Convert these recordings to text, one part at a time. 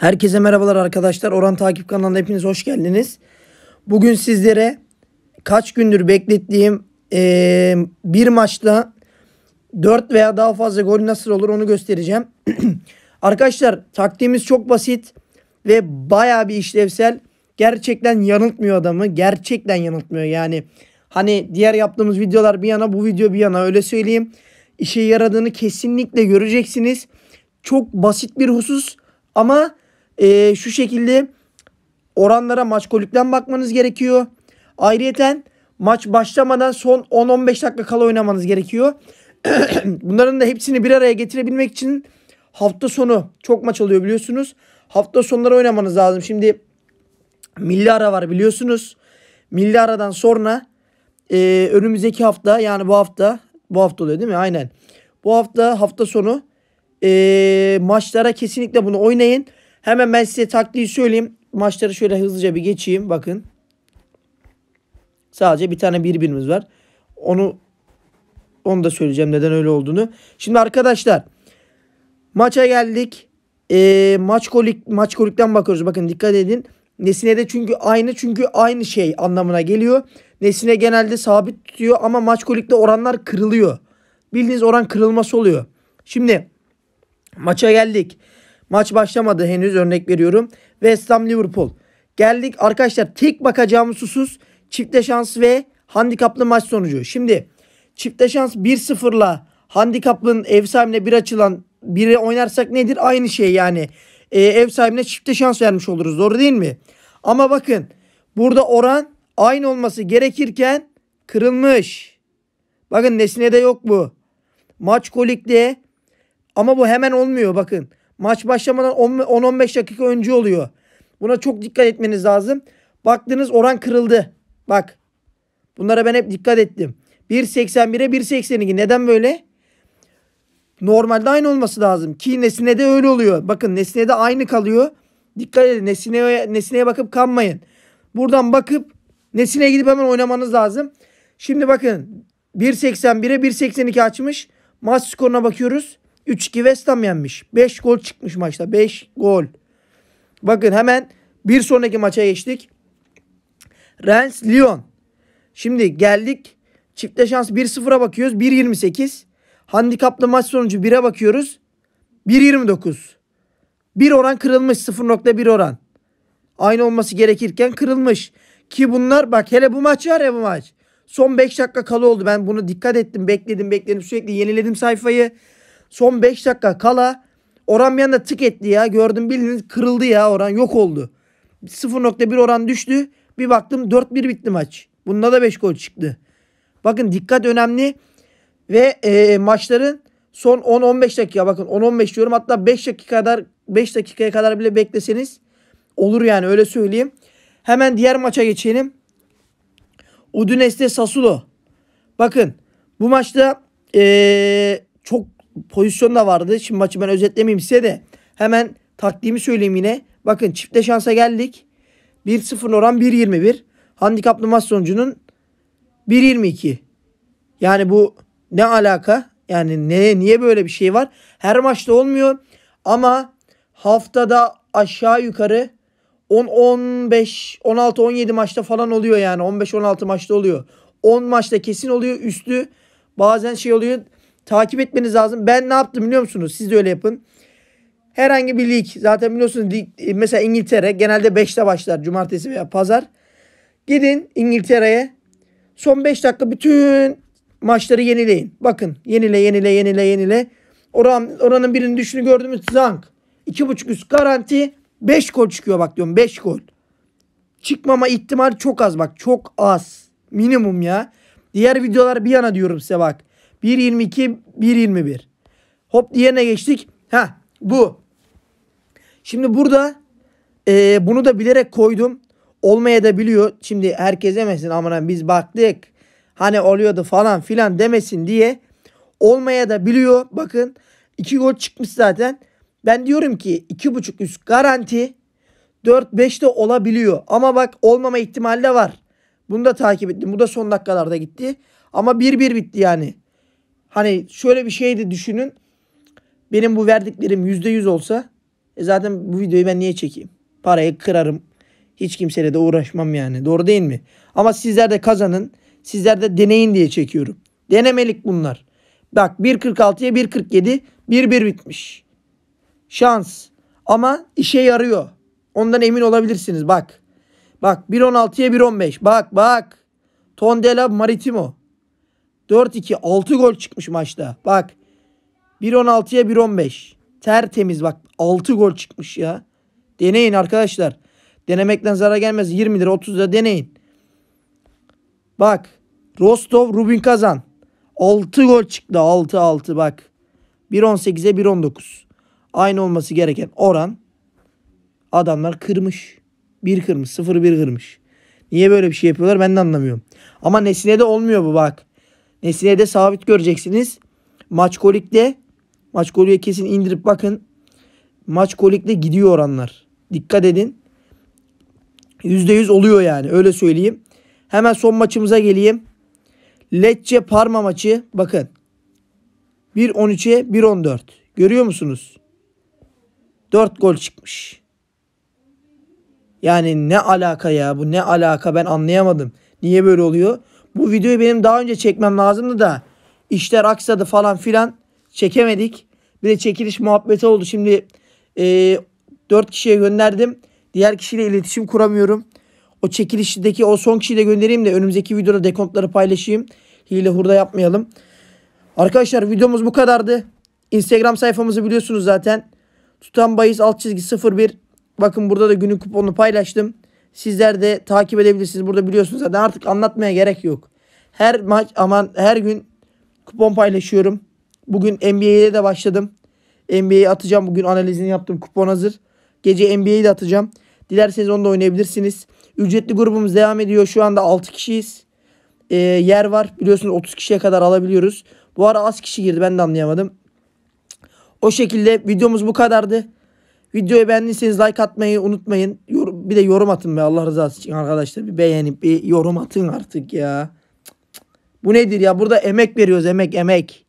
Herkese merhabalar arkadaşlar. Oran Takip kanalına hepiniz hoş geldiniz. Bugün sizlere kaç gündür beklettiğim e, bir maçta 4 veya daha fazla gol nasıl olur onu göstereceğim. arkadaşlar taktiğimiz çok basit ve baya bir işlevsel. Gerçekten yanıltmıyor adamı. Gerçekten yanıltmıyor yani. Hani diğer yaptığımız videolar bir yana bu video bir yana öyle söyleyeyim. İşe yaradığını kesinlikle göreceksiniz. Çok basit bir husus ama e, şu şekilde oranlara maç golükten bakmanız gerekiyor. Ayrıyeten maç başlamadan son 10-15 dakika kala oynamanız gerekiyor. Bunların da hepsini bir araya getirebilmek için hafta sonu çok maç oluyor biliyorsunuz. Hafta sonları oynamanız lazım. Şimdi milli ara var biliyorsunuz. Milli aradan sonra e, önümüzdeki hafta yani bu hafta bu hafta oluyor değil mi? Aynen. Bu hafta hafta sonu e, maçlara kesinlikle bunu oynayın. Hemen ben size taktiği söyleyeyim. Maçları şöyle hızlıca bir geçeyim. Bakın. Sadece bir tane birbirimiz var. Onu onu da söyleyeceğim neden öyle olduğunu. Şimdi arkadaşlar maça geldik. E, ee, maç kolik maç kolikten bakıyoruz. Bakın dikkat edin. Nesine de çünkü aynı çünkü aynı şey anlamına geliyor. Nesine genelde sabit tutuyor ama maç kolikte oranlar kırılıyor. Bildiğiniz oran kırılması oluyor. Şimdi maça geldik. Maç başlamadı henüz örnek veriyorum. West Ham Liverpool. Geldik arkadaşlar tek bakacağımız susuz çifte şans ve handikaplı maç sonucu. Şimdi çifte şans 1-0'la handikaplının ev sahibine bir açılan biri oynarsak nedir? Aynı şey yani. E, ev sahibine çifte şans vermiş oluruz. Doğru değil mi? Ama bakın burada oran aynı olması gerekirken kırılmış. Bakın nesine de yok bu. Maç kolikte ama bu hemen olmuyor bakın maç başlamadan 10-15 dakika önce oluyor. Buna çok dikkat etmeniz lazım. Baktınız oran kırıldı. Bak. Bunlara ben hep dikkat ettim. 1.81'e 1.82. Neden böyle? Normalde aynı olması lazım. Ki Nesine'de öyle oluyor. Bakın Nesine'de aynı kalıyor. Dikkat edin. Nesine'ye Nesine bakıp kanmayın. Buradan bakıp Nesine'ye gidip hemen oynamanız lazım. Şimdi bakın 1.81'e 1.82 açmış. Maç skoruna bakıyoruz. 3-2 West Ham yenmiş. 5 gol çıkmış maçta. 5 gol. Bakın hemen bir sonraki maça geçtik. Rennes Lyon. Şimdi geldik. çiftle şans 1-0'a bakıyoruz. 1-28. Handikaplı maç sonucu 1'e bakıyoruz. 1-29. Bir oran kırılmış. 0.1 oran. Aynı olması gerekirken kırılmış. Ki bunlar bak hele bu maç var ya bu maç. Son 5 dakika kalı oldu. Ben bunu dikkat ettim. Bekledim bekledim. Sürekli yeniledim sayfayı. Son 5 dakika kala Orhan bir anda tık etti ya. Gördüm bildiğiniz kırıldı ya Orhan yok oldu. 0.1 oran düştü. Bir baktım 4-1 bitti maç. Bunda da 5 gol çıktı. Bakın dikkat önemli. Ve e, maçların son 10-15 dakika bakın 10-15 diyorum. Hatta 5 dakika kadar 5 dakikaya kadar bile bekleseniz olur yani öyle söyleyeyim. Hemen diğer maça geçelim. Udinese Sassuolo. Bakın bu maçta e, çok pozisyon da vardı. Şimdi maçı ben özetlemeyeyim size de hemen taktiğimi söyleyeyim yine. Bakın çifte şansa geldik. 1-0 oran 1.21. Handikaplı maç sonucunun 1.22. Yani bu ne alaka? Yani ne, niye böyle bir şey var? Her maçta olmuyor ama haftada aşağı yukarı 10 15 16 17 maçta falan oluyor yani. 15 16 maçta oluyor. 10 maçta kesin oluyor üstü. Bazen şey oluyor takip etmeniz lazım. Ben ne yaptım biliyor musunuz? Siz de öyle yapın. Herhangi bir lig zaten biliyorsunuz e, mesela İngiltere genelde 5'te başlar cumartesi veya pazar. Gidin İngiltere'ye son 5 dakika bütün maçları yenileyin. Bakın yenile yenile yenile yenile. Oran, oranın birinin düşünü gördüğümüz zank. 2.5 üst garanti 5 gol çıkıyor bak diyorum 5 gol. Çıkmama ihtimal çok az bak çok az. Minimum ya. Diğer videolar bir yana diyorum size bak. 1.22, 1.21. Hop diğerine geçtik. Ha bu. Şimdi burada e, bunu da bilerek koydum. Olmaya da biliyor. Şimdi herkes demesin aman biz baktık. Hani oluyordu falan filan demesin diye. Olmaya da biliyor. Bakın 2 gol çıkmış zaten. Ben diyorum ki 2.5 üst garanti. 4-5 de olabiliyor. Ama bak olmama ihtimali de var. Bunu da takip ettim. Bu da son dakikalarda gitti. Ama 1-1 bitti yani. Hani şöyle bir şey de düşünün. Benim bu verdiklerim %100 olsa e zaten bu videoyu ben niye çekeyim? Parayı kırarım. Hiç kimseyle de uğraşmam yani. Doğru değil mi? Ama sizler de kazanın. Sizler de deneyin diye çekiyorum. Denemelik bunlar. Bak 1.46'ya 1.47 1-1 bitmiş. Şans. Ama işe yarıyor. Ondan emin olabilirsiniz bak. Bak 1.16'ya 1.15. Bak bak. Tondela Maritimo. 4-2 6 gol çıkmış maçta. Bak 1-16'ya 1-15. Tertemiz bak 6 gol çıkmış ya. Deneyin arkadaşlar. Denemekten zarar gelmez. 20 lira 30 lira deneyin. Bak Rostov Rubin Kazan. 6 gol çıktı 6-6 bak. 1-18'e 1-19. Aynı olması gereken oran. Adamlar kırmış. 1 kırmış 0-1 kırmış. Niye böyle bir şey yapıyorlar ben de anlamıyorum. Ama nesine de olmuyor bu bak de sabit göreceksiniz. Maç maç Maçkolik'e kesin indirip bakın. maç Maçkolik'te gidiyor oranlar. Dikkat edin. %100 oluyor yani öyle söyleyeyim. Hemen son maçımıza geleyim. Lecce Parma maçı bakın. 1.13'e 1.14. Görüyor musunuz? 4 gol çıkmış. Yani ne alaka ya bu ne alaka ben anlayamadım. Niye böyle oluyor? Bu videoyu benim daha önce çekmem lazımdı da işler aksadı falan filan çekemedik. Bir de çekiliş muhabbeti oldu. Şimdi e, 4 kişiye gönderdim. Diğer kişiyle iletişim kuramıyorum. O çekilişteki o son kişiyi de göndereyim de önümüzdeki videoda dekontları paylaşayım. Hile hurda yapmayalım. Arkadaşlar videomuz bu kadardı. Instagram sayfamızı biliyorsunuz zaten. Tutan bahis alt çizgi 01. Bakın burada da günün kuponunu paylaştım. Sizler de takip edebilirsiniz. Burada biliyorsunuz zaten artık anlatmaya gerek yok. Her maç aman her gün kupon paylaşıyorum. Bugün NBA'ye de başladım. NBA'yi atacağım. Bugün analizini yaptım. Kupon hazır. Gece NBA'yi de atacağım. Dilerseniz onu da oynayabilirsiniz. Ücretli grubumuz devam ediyor. Şu anda 6 kişiyiz. Ee, yer var. Biliyorsunuz 30 kişiye kadar alabiliyoruz. Bu ara az kişi girdi. Ben de anlayamadım. O şekilde videomuz bu kadardı. Videoyu beğendiyseniz like atmayı unutmayın. Bir de yorum atın be Allah rızası için arkadaşlar. Bir beğenip bir yorum atın artık ya. Bu nedir ya? Burada emek veriyoruz emek emek.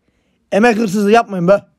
Emek hırsızlığı yapmayın be.